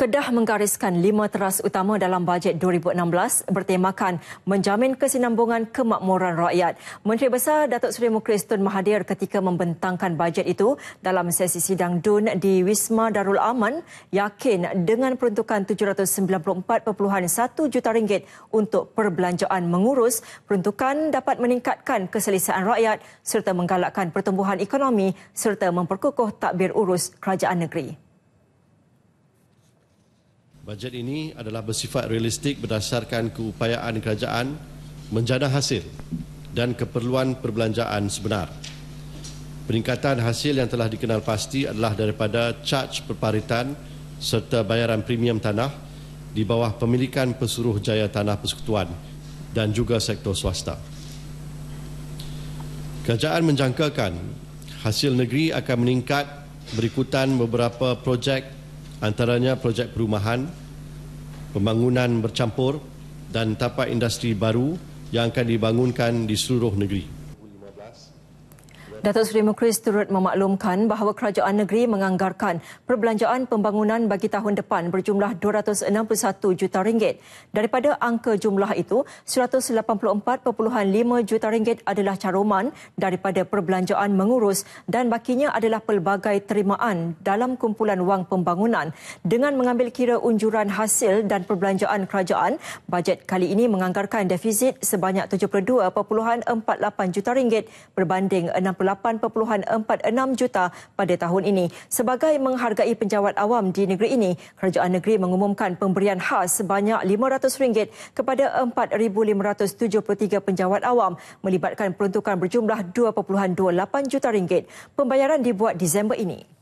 Kedah menggariskan lima teras utama dalam bajet 2016 bertemakan menjamin kesinambungan kemakmuran rakyat. Menteri Besar Datuk Seri Mukhlis Tun Mahathir ketika membentangkan bajet itu dalam sesi sidang DUN di Wisma Darul Aman yakin dengan peruntukan 794.1 juta ringgit untuk perbelanjaan mengurus, peruntukan dapat meningkatkan keselesaan rakyat serta menggalakkan pertumbuhan ekonomi serta memperkukuh takbir urus kerajaan negeri. Bajet ini adalah bersifat realistik berdasarkan keupayaan kerajaan menjana hasil dan keperluan perbelanjaan sebenar. Peningkatan hasil yang telah dikenal pasti adalah daripada charge perparitan serta bayaran premium tanah di bawah pemilikan pesuruh jaya tanah persekutuan dan juga sektor swasta. Kerajaan menjangkakan hasil negeri akan meningkat berikutan beberapa projek antaranya projek perumahan, pembangunan bercampur dan tapak industri baru yang akan dibangunkan di seluruh negeri. Datuk Seri Mukris turut memaklumkan bahawa kerajaan negeri menganggarkan perbelanjaan pembangunan bagi tahun depan berjumlah 261 juta ringgit. Daripada angka jumlah itu, 184.5 juta ringgit adalah caruman daripada perbelanjaan mengurus dan bakinya adalah pelbagai terimaan dalam kumpulan wang pembangunan. Dengan mengambil kira unjuran hasil dan perbelanjaan kerajaan, bajet kali ini menganggarkan defisit sebanyak 72.48 juta ringgit berbanding 60 8.46 juta pada tahun ini. Sebagai menghargai penjawat awam di negeri ini, kerajaan negeri mengumumkan pemberian khas sebanyak RM500 kepada 4,573 penjawat awam melibatkan peruntukan berjumlah 2.28 juta ringgit. Pembayaran dibuat Disember ini.